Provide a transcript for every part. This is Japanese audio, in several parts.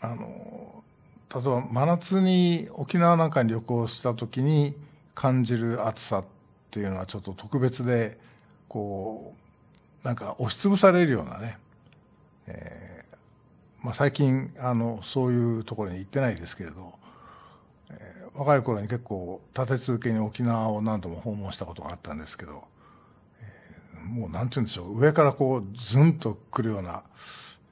あの例えば真夏に沖縄なんかに旅行した時に感じる暑さっていうのはちょっと特別でこうなんか押しつぶされるようなね、えー、まあ、最近あのそういうところに行ってないですけれど、えー、若い頃に結構立て続けに沖縄を何度も訪問したことがあったんですけど、えー、もう何て言うんでしょう上からこうズンとくるような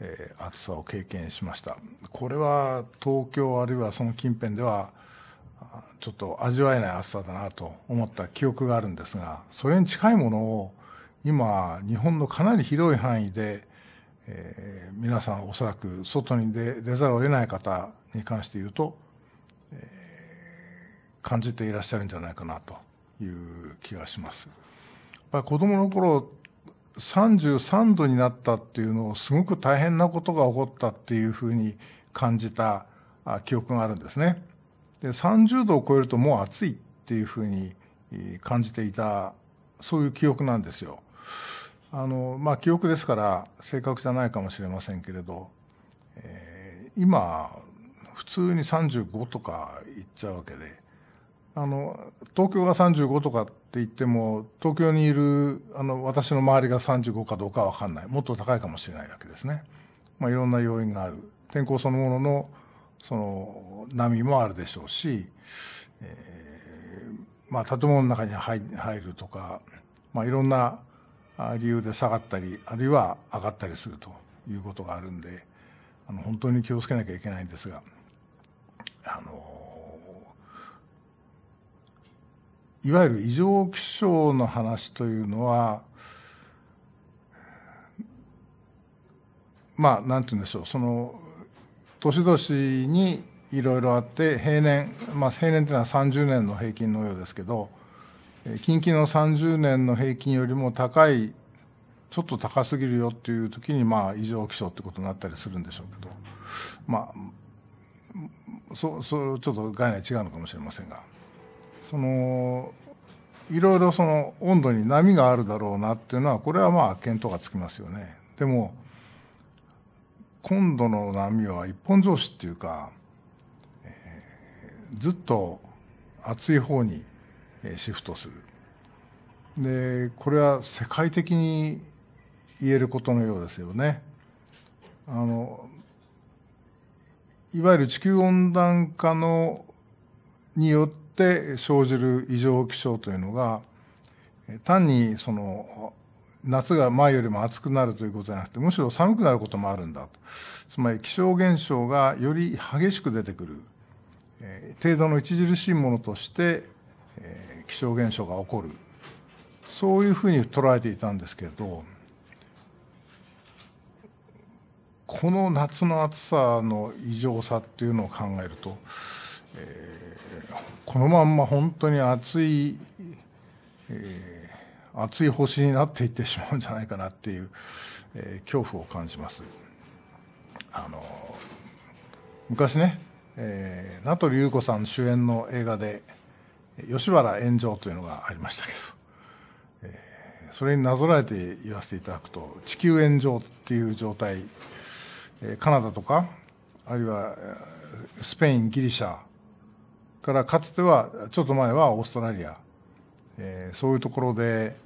え暑さを経験しましたこれは東京あるいはその近辺ではちょっと味わえない暑さだなと思った記憶があるんですがそれに近いものを今日本のかなり広い範囲で、えー、皆さんおそらく外に出出ざるを得ない方に関して言うと、えー、感じていらっしゃるんじゃないかなという気がします。子供の頃33度になったっていうのをすごく大変なことが起こったっていうふうに感じた記憶があるんですね。で30度を超えるともう暑いっていうふうに感じていたそういう記憶なんですよ。あのまあ記憶ですから正確じゃないかもしれませんけれど、えー、今普通に35とか行っちゃうわけであの東京が35とかって言っても、東京にいる、あの、私の周りが35かどうかは分かんない。もっと高いかもしれないわけですね。まあ、いろんな要因がある。天候そのものの、その、波もあるでしょうし、えー、まあ、建物の中に入るとか、まあ、いろんな理由で下がったり、あるいは上がったりするということがあるんで、あの、本当に気をつけなきゃいけないんですが、あの、いわゆる異常気象の話というのは、まあ、なんて言うんでしょう、その、年々にいろいろあって、平年、まあ、平年というのは30年の平均のようですけど、近畿の30年の平均よりも高い、ちょっと高すぎるよっていう時に、まあ、異常気象ってことになったりするんでしょうけど、まあ、そ、それちょっと概念違うのかもしれませんが。そのいろいろその温度に波があるだろうなっていうのはこれはまあ見当がつきますよね。でも今度の波は一本増しっていうか、えー、ずっと熱い方にシフトする。でこれは世界的に言えることのようですよね。あのいわゆる地球温暖化のによってって生じる異常気象というのが単にその夏が前よりも暑くなるということじゃなくてむしろ寒くなることもあるんだとつまり気象現象がより激しく出てくる、え程度の著しいものとして、え気象現象が起こるそういうふうに捉えていたんですけれどこの夏の暑さの異常さっていうのを考えると、えーこのまんま本当に熱い、えー、熱い星になっていってしまうんじゃないかなっていう、えー、恐怖を感じます。あの昔ね、えー、名取裕子さん主演の映画で吉原炎上というのがありましたけど、えー、それになぞらえて言わせていただくと地球炎上っていう状態、えー、カナダとかあるいはスペインギリシャからかつてはちょっと前はオーストラリア、えー、そういうところで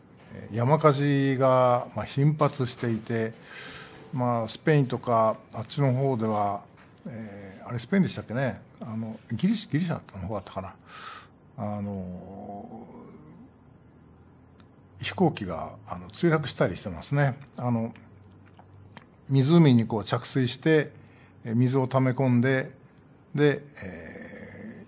山火事がまあ頻発していて、まあ、スペインとかあっちの方では、えー、あれスペインでしたっけねあのギリシギリシャの方だったかなあの飛行機があの墜落したりしてますね。あの湖にこう着水して水を溜め込んでで、えー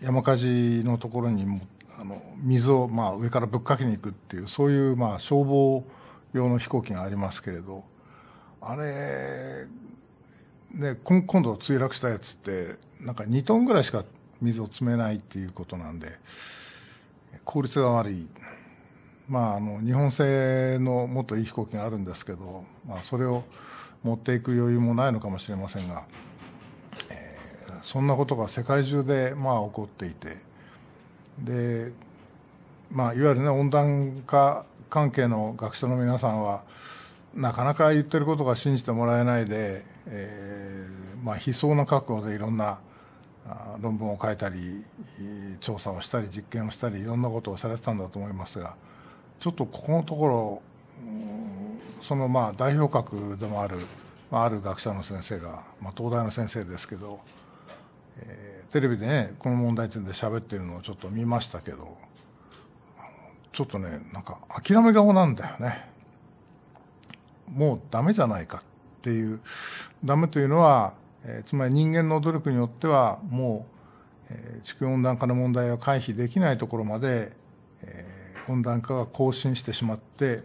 山火事のところにもあの水をまあ上からぶっかけに行くっていうそういうまあ消防用の飛行機がありますけれどあれ、ね、今今度墜落したやつってなんか2トンぐらいしか水を積めないっていうことなんで効率が悪い。まあ、あの日本製のもっといい飛行機があるんですけど、まあ、それを持っていく余裕もないのかもしれませんがそんなことが世界中でまあ起こっていてで、まあ、いわゆる、ね、温暖化関係の学者の皆さんはなかなか言ってることが信じてもらえないで、えーまあ、悲壮な覚悟でいろんな論文を書いたり調査をしたり実験をしたりいろんなことをされてたんだと思いますがちょっとここのところそのまあ代表格でもある、まあ、ある学者の先生が、まあ、東大の先生ですけどえー、テレビでねこの問題について喋ってるのをちょっと見ましたけどちょっとねなんか諦め顔なんだよねもうダメじゃないかっていうダメというのは、えー、つまり人間の努力によってはもう、えー、地球温暖化の問題は回避できないところまで、えー、温暖化が更新してしまって、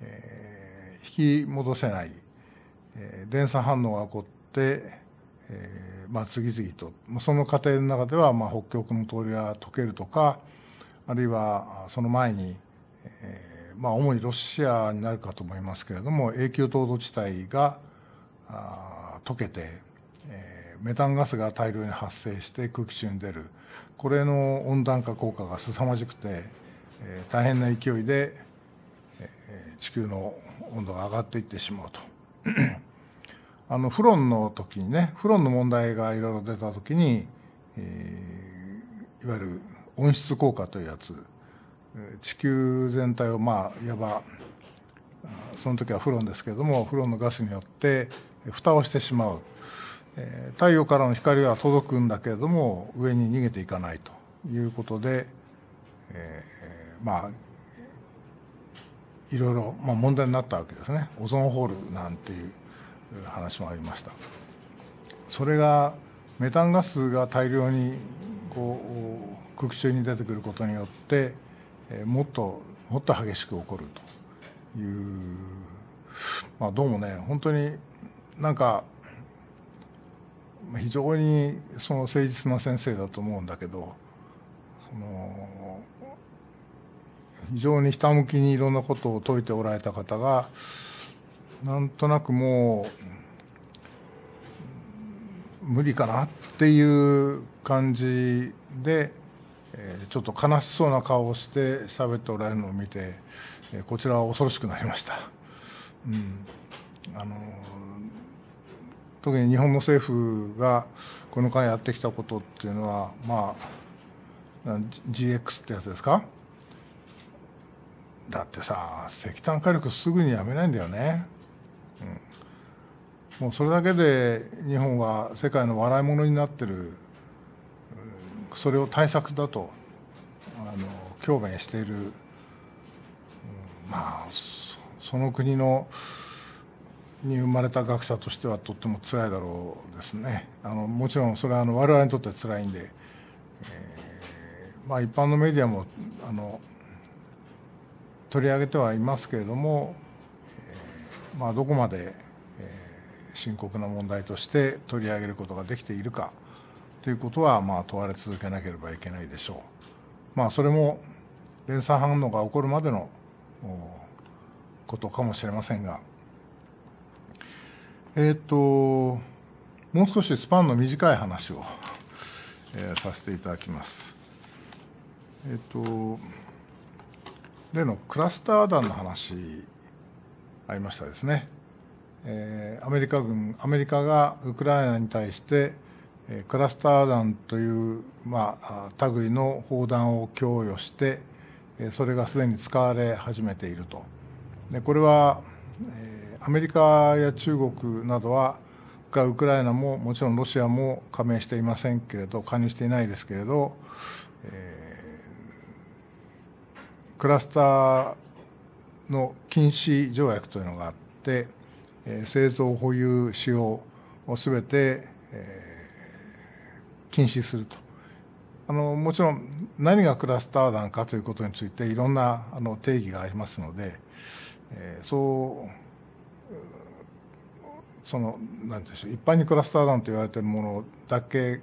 えー、引き戻せない、えー、連鎖反応が起こって、えーまあ、次々とその過程の中では、まあ、北極の通りが解けるとかあるいはその前に、えーまあ、主にロシアになるかと思いますけれども永久凍土地帯があ溶けて、えー、メタンガスが大量に発生して空気中に出るこれの温暖化効果が凄まじくて、えー、大変な勢いで、えー、地球の温度が上がっていってしまうと。あの、フロンの時にね、フロンの問題がいろいろ出た時に、えー、いわゆる温室効果というやつ、地球全体を、まあ、いわば、その時はフロンですけれども、フロンのガスによって蓋をしてしまう。太陽からの光は届くんだけれども、上に逃げていかないということで、えー、まあ、いろいろ、まあ、問題になったわけですねオゾンホールなんていう話もありましたそれがメタンガスが大量にこう空気中に出てくることによってもっともっと激しく起こるというまあどうもね本当になんか非常にその誠実な先生だと思うんだけどその非常にひたむきにいろんなことを説いておられた方がなんとなくもう無理かなっていう感じで、えー、ちょっと悲しそうな顔をして喋っておられるのを見て、えー、こちらは恐ろしくなりました。うんあのー、特に日本の政府がこの間やってきたことっていうのは、まあ、GX ってやつですかだってさ石炭火力すぐにやめないんだよね。もうそれだけで日本は世界の笑いものになってるそれを対策だとあの強弁している、まあその国のに生まれた学者としてはとっても辛いだろうですねあのもちろんそれはあの我々にとっては辛いんで、えー、まあ、一般のメディアもあの取り上げてはいますけれども、えー、まあ、どこまで深刻な問題として取り上げることができているかということはまあ問われ続けなければいけないでしょう。まあ、それも連鎖反応が起こるまでのことかもしれませんが、えっともう少しスパンの短い話を、えさせていただきます。えっと例のクラスター弾の話ありましたですね。えー、アメリカ軍アメリカがウクライナに対して、えー、クラスター弾という、まあ、類の砲弾を供与して、えー、それがすでに使われ始めているとでこれは、えー、アメリカや中国などはがウクライナももちろんロシアも加盟していませんけれど加入していないですけれど、えー、クラスターの禁止条約というのがあって製造保有使用をすべて、え禁止するとあのもちろん何がクラスター弾かということについていろんなあの定義がありますので、えそうその何でしょう一般にクラスター弾と言われているものだけ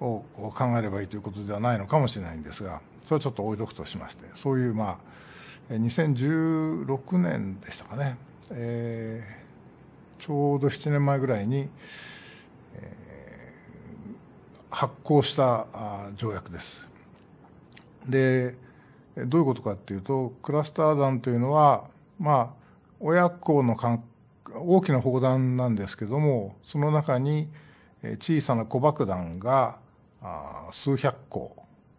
を考えればいいということではないのかもしれないんですがそれはちょっと置いとくとしましてそういうまあ2016年でしたかねえー、ちょうど7年前ぐらいに、えー、発効した条約です。でどういうことかっていうとクラスター弾というのはまあ親子の大きな砲弾なんですけどもその中に小さな小爆弾が数百個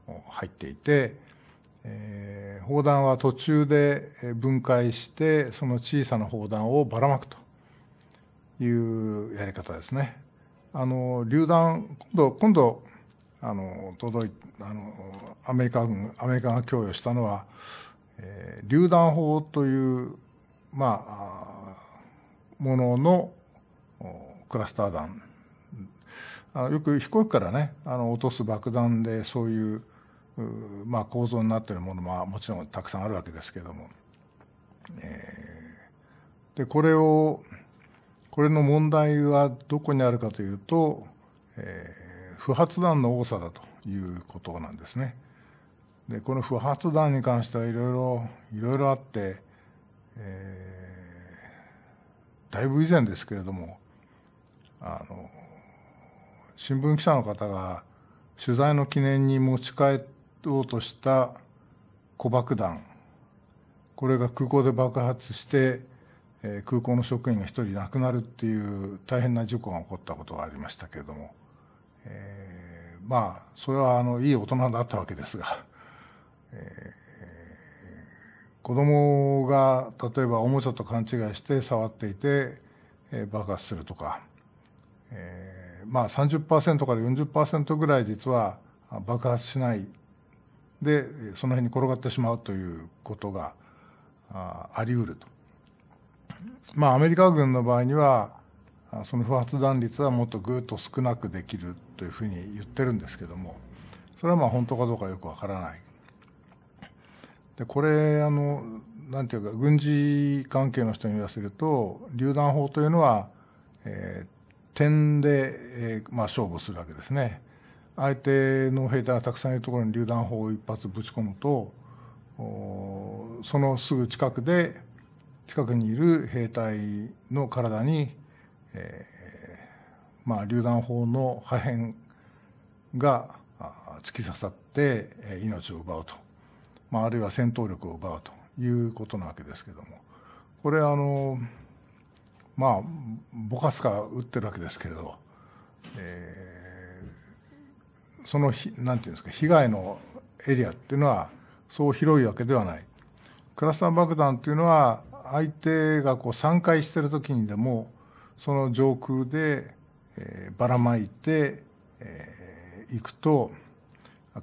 入っていてえー、砲弾は途中で分解してその小さな砲弾をばらまくというやり方ですね。あの榴弾今度今度あの届いあのアメリカ軍アメリカが供与したのは、えー、榴弾砲というまあもののクラスター弾あのよく飛行機からねあの落とす爆弾でそういうまあ、構造になっているものももちろんたくさんあるわけですけども、えー、でこれをこれの問題はどこにあるかというと、えー、不発弾の多さだということなんですね。でこの不発弾に関してはいろいろいろいろあって、えー、だいぶ以前ですけれどもあの新聞記者の方が取材の記念に持ち帰ってろうとした子爆弾これが空港で爆発して、え空港の職員が1人亡くなるっていう大変な事故が起こったことがありましたけれども、えー、まあそれはあのいい大人だったわけですが、えー、子供が例えばおもちゃと勘違いして触っていて、えー、爆発するとか、えー、まあ30%から40%ぐらい実は爆発しないでその辺に転がってしまうということがあり得ると。まあ、アメリカ軍の場合にはその不発弾率はもっとぐっと少なくできるというふうに言ってるんですけどもそれはまあ本当かどうかよくわからない。でこれあのなんていうか軍事関係の人に言わせると榴弾砲というのは、えー、点で、えーまあ、勝負するわけですね。相手の兵隊がたくさんいるところに榴弾砲を一発ぶち込むとそのすぐ近くで近くにいる兵隊の体に、えー、まあ、榴弾砲の破片が突き刺さって命を奪うと、まあ、あるいは戦闘力を奪うということなわけですけどもこれあのまあぼかすか撃ってるわけですけれど、えーそのなんていうんですか被害のエリアっていうのはそう広いわけではない。クラスター爆弾っていうのは相手がこう散開してる時にでもその上空で、えー、ばらまいて、えー、いくと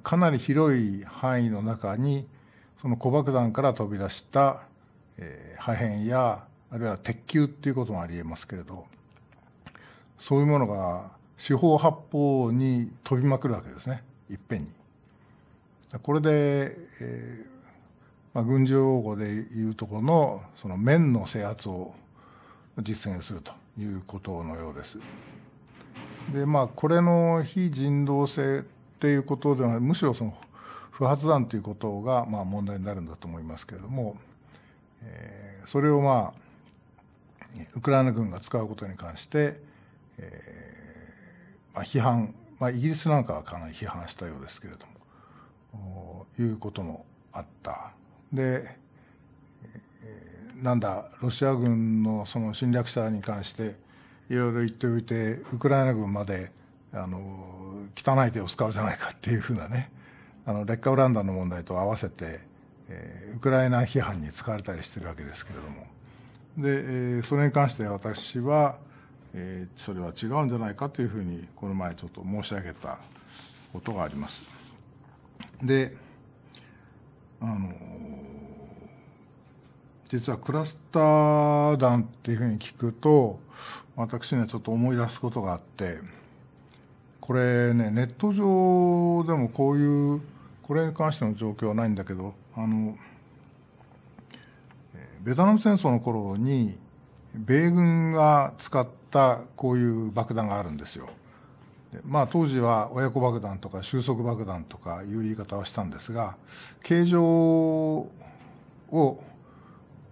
かなり広い範囲の中にその小爆弾から飛び出した、えー、破片やあるいは鉄球っていうこともありえますけれどそういうものが四方八方に飛びまくるわけですねいっぺんに。これで、えーまあ、軍事用語でいうとこのその面の制圧を実現するということのようです。でまあこれの非人道性っていうことではむしろその不発弾ということがまあ問題になるんだと思いますけれども、えー、それをまあウクライナ軍が使うことに関して、えーまあ、批判、まあ、イギリスなんかはかなり批判したようですけれどもいうこともあった。で、えー、なんだロシア軍のその侵略者に関していろいろ言っておいてウクライナ軍まであの汚い手を使うじゃないかっていうふうなねあの劣化ウラン弾の問題と合わせて、えー、ウクライナ批判に使われたりしてるわけですけれどもで、えー、それに関して私はえー、それは違うんじゃないかというふうにこの前ちょっと申し上げたことがあります。であの実はクラスター弾っていうふうに聞くと私にはちょっと思い出すことがあってこれねネット上でもこういうこれに関しての状況はないんだけどあのベトナム戦争の頃に米軍が使ったこういう爆弾があるんですよ。まあ、当時は親子爆弾とか収束爆弾とかいう言い方をしたんですが形状を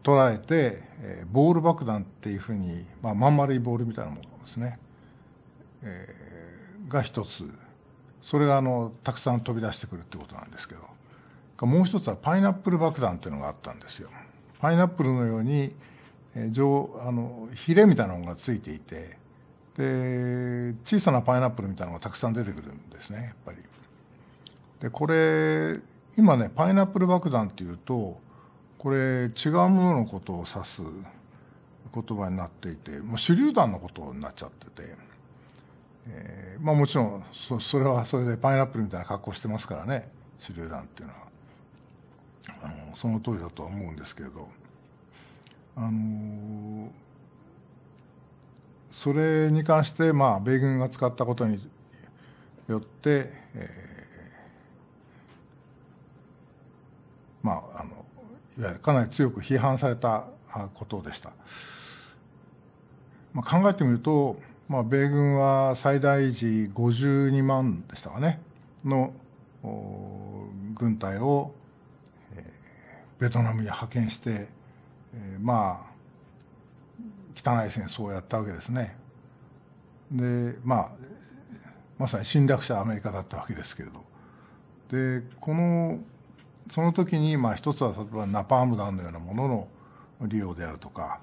捉えて、えー、ボール爆弾っていうふうに、まあ、まん丸いボールみたいなものですね、えー、が一つそれがあのたくさん飛び出してくるってことなんですけどもう一つはパイナップル爆弾っていうのがあったんですよ。パイナップルのように上あのヒレみたいなのがついていてで小さなパイナップルみたいなのがたくさん出てくるんですねやっぱり。でこれ今ねパイナップル爆弾っていうとこれ違うもののことを指す言葉になっていてもう手榴弾のことになっちゃってて、えー、まあもちろんそそれはそれでパイナップルみたいな格好してますからね手榴弾っていうのはあのその通りだとは思うんですけれど。あのそれに関して、まあ、米軍が使ったことによって、えー、まああのいわゆるかなり強く批判されたことでした。まあ、考えてみると、まあ、米軍は最大時52万でしたかねの軍隊を、えー、ベトナムに派遣してえー、まあ汚い戦争をやったわけですね。でまあまさに侵略者アメリカだったわけですけれど。でこのその時に、まあ、一つは例えばナパーム弾のようなものの利用であるとか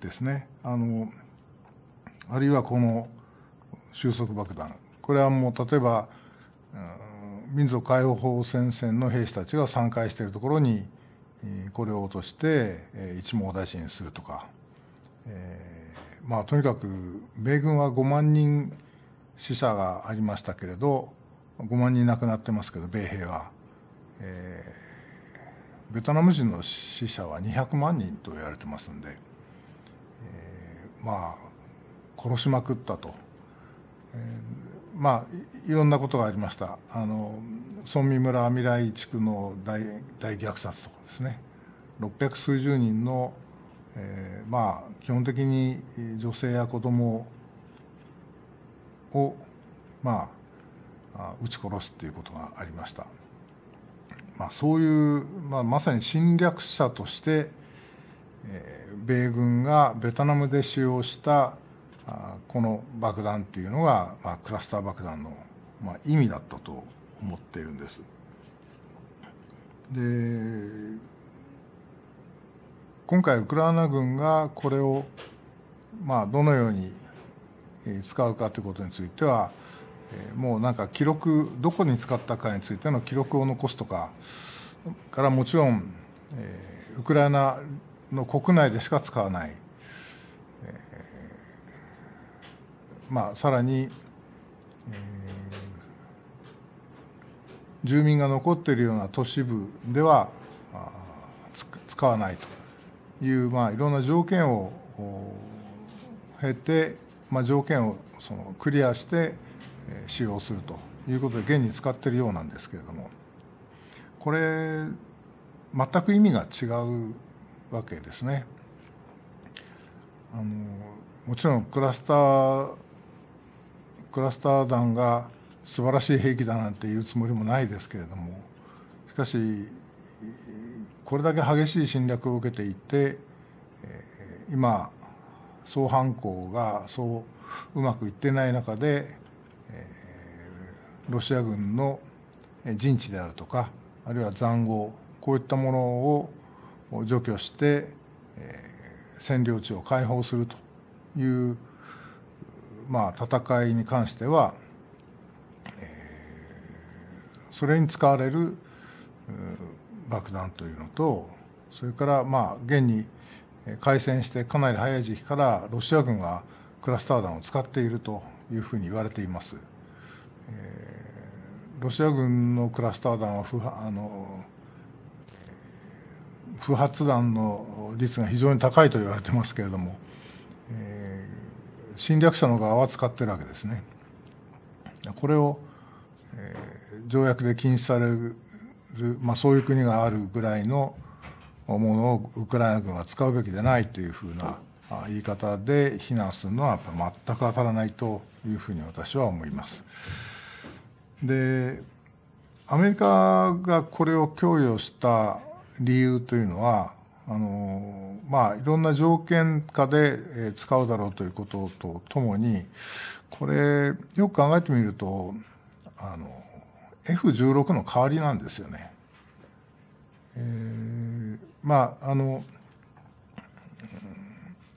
ですねあのあるいはこの収束爆弾これはもう例えば、うん民族解放戦線の兵士たちが参加しているところにこれを落として一網大尽にするとか、えー、まあとにかく米軍は5万人死者がありましたけれど5万人亡くなってますけど米兵は、えー、ベトナム人の死者は200万人と言われてますんで、えー、まあ殺しまくったと。えーまあ、いろんなことがありましたあの村民村未来地区の大大虐殺とかですね600数十人の、えー、まあ基本的に女性や子供をまあ撃ち殺すっていうことがありました、まあ、そういう、まあ、まさに侵略者として、えー、米軍がベトナムで使用したあこの爆弾っていうのが、まあ、クラスター爆弾の、まあ、意味だったと思っているんです。で今回ウクライナ軍がこれを、まあ、どのように使うかということについてはもうなんか記録どこに使ったかについての記録を残すとかからもちろんウクライナの国内でしか使わないまあ、さらに、えー、住民が残っているような都市部では使わないという、まあ、いろんな条件を経て、まあ、条件をそのクリアして使用するということで現に使っているようなんですけれどもこれ全く意味が違うわけですね。あのもちろんクラスタークラスター弾が素晴らしい兵器だなんていうつもりもないですけれどもしかしこれだけ激しい侵略を受けていて今総反抗がそううまくいってない中でロシア軍の陣地であるとかあるいは塹壕こういったものを除去して占領地を解放するというまあ、戦いに関しては、えー、それに使われる爆弾というのとそれからまあ現に開戦してかなり早い時期からロシア軍がクラスター弾を使っているというふうに言われています。えー、ロシア軍のクラスター弾は不あの不発弾の率が非常に高いと言われてますけれども、侵略者の側は使ってるわけですね。これを、えー、条約で禁止される、まあ、そういう国があるぐらいのものをウクライナ軍は使うべきでないというふうな言い方で非難するのはやっぱ全く当たらないというふうに私は思います。でアメリカがこれを供与した理由というのはあのまあいろんな条件下で使うだろうということとともにこれよく考えてみるとあの F16 の代わりなんですよね。えー、まああの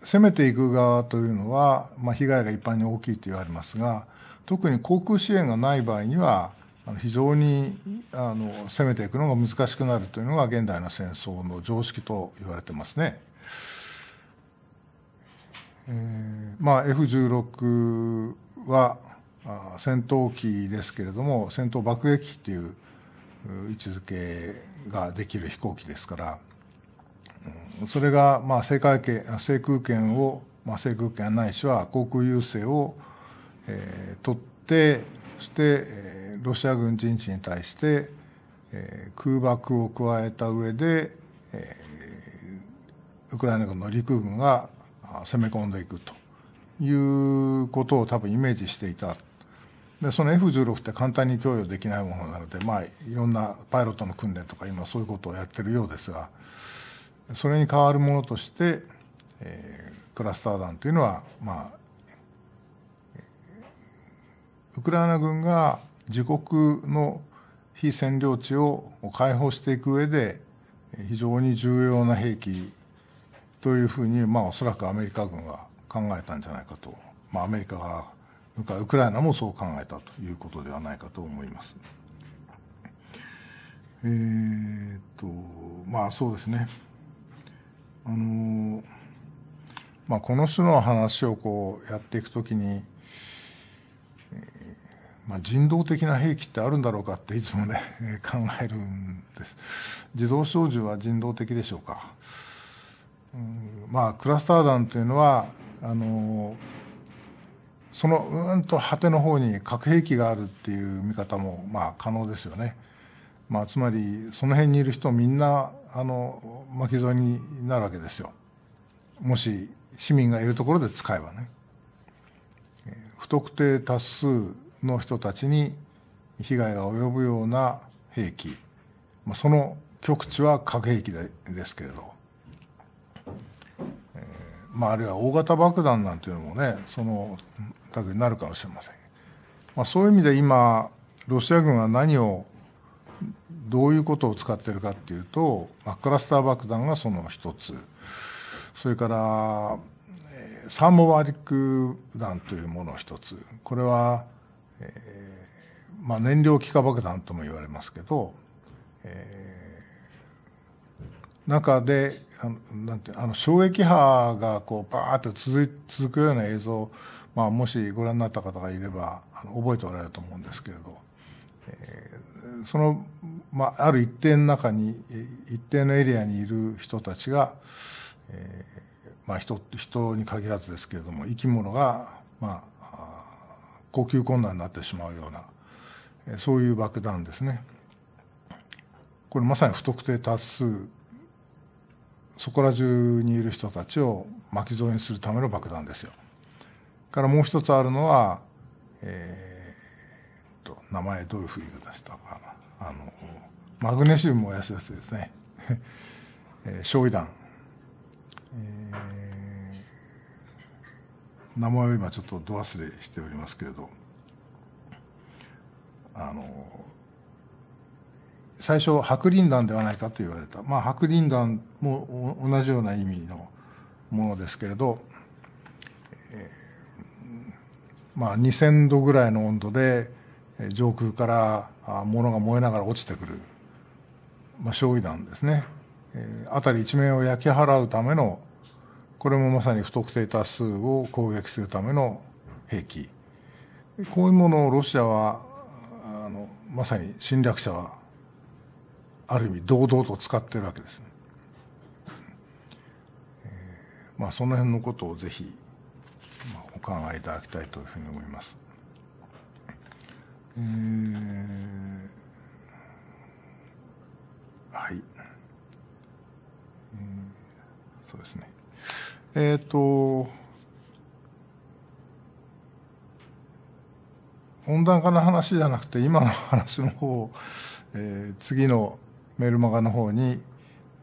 攻めていく側というのは、まあ、被害が一般に大きいと言われますが特に航空支援がない場合には非常にあの攻めていくのが難しくなるというのが現代の戦争の常識と言われてますね。えー、まあ、F16 は戦闘機ですけれども戦闘爆撃機という位置づけができる飛行機ですから、うん、それがまあ制空権制空権を、まあ、制空権ないしは航空優勢を、えー、取ってそして、えーロシア軍陣地に対して、えー、空爆を加えた上で、えー、ウクライナ軍の陸軍が攻め込んでいくということを多分イメージしていたでその F16 って簡単に供与できないものなので、まあ、いろんなパイロットの訓練とか今そういうことをやってるようですがそれに代わるものとして、えー、クラスター弾というのは、まあ、ウクライナ軍が自国の非占領地を解放していく上で非常に重要な兵器というふうに、まあ、おそらくアメリカ軍は考えたんじゃないかと、まあ、アメリカがウクライナもそう考えたということではないかと思います。えー、っとまあそうですねあの、まあ、この種の話をこうやっていくときにまあ、人道的な兵器ってあるんだろうかっていつもね、えー、考えるんです。自動小銃は人道的でしょうか。うん、まあ、クラスター弾というのは、あのー、そのうんと果ての方に核兵器があるっていう見方も、まあ、可能ですよね。まあ、つまり、その辺にいる人みんな、あの、巻き添えになるわけですよ。もし、市民がいるところで使えばね。不特定多数の人たちに被害が及ぶような兵器、まあ、その極地は核兵器でですけれど、えーまあ、あるいは大型爆弾なんていうのもねその類になるかもしれません、まあ、そういう意味で今ロシア軍は何をどういうことを使ってるかっていうと、まあ、クラスター爆弾がその一つそれからサーモバリック弾というものを一つこれはえー、まあ、燃料気化爆弾とも言われますけど、えー、中であのなんてあの衝撃波がこうバーッと続続くような映像、まあ、もしご覧になった方がいればあの覚えておられると思うんですけれど、えー、その、まあ、ある一定の中に一定のエリアにいる人たちが、えーまあ人、人に限らずですけれども生き物が、まあ、呼吸困難になってしまうような、そういう爆弾ですね。これまさに不特定多数、そこら中にいる人たちを巻き添えにするための爆弾ですよ。からもう一つあるのは、えー、っと、名前どういうふうに言い方したかな。あの、マグネシウム燃やすやつですね。えー、焼夷弾。名前を今ちょっとど忘れしておりますけれどあの最初白リン弾ではないかと言われた、まあ、白ン弾も同じような意味のものですけれど、えー、まあ、2,000度ぐらいの温度で上空から物が燃えながら落ちてくる、まあ、焼夷弾ですね、辺り一面を焼き払うためのこれもまさに不特定多数を攻撃するための兵器こういうものをロシアはあのまさに侵略者はある意味堂々と使ってるわけです、ね、えー、まあその辺のことをぜひ、まあ、お考えいただきたいというふうに思います。えー、はい、えー、そうですね。えっ、ー、と、温暖化の話じゃなくて、今の話の方、えー、次のメルマガの方に、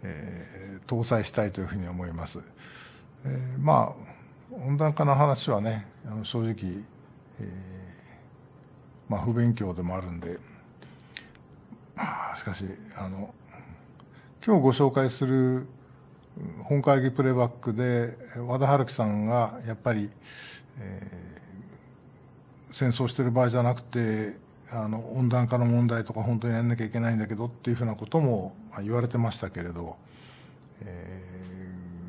えー、搭載したいというふうに思います。えー、まあ、温暖化の話はね、あの正直、えー、まあ、不勉強でもあるんで、しかし、あの、今日ご紹介する本会議プレイバックで和田春樹さんがやっぱり、えー、戦争してる場合じゃなくてあの温暖化の問題とか本当にやんなきゃいけないんだけどっていうふうなことも言われてましたけれど、え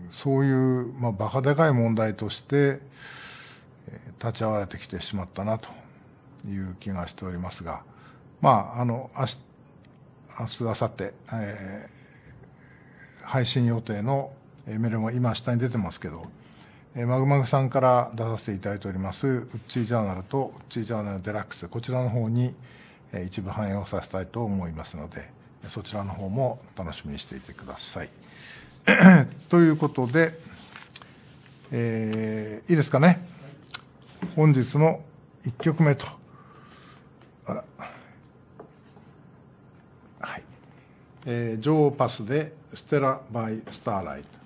ー、そういう、まあ、バカでかい問題として立ち会われてきてしまったなという気がしておりますがまああの明日明日明後日、えー配信予定のメールも今下に出てますけど、マグマグさんから出させていただいております、ウッチージャーナルとウッチージャーナルデラックス、こちらの方に一部反映をさせたいと思いますので、そちらの方も楽しみにしていてください。ということで、えー、いいですかね。本日の1曲目と。あら。はい。えー、ジョーパスで Stella by Starlight.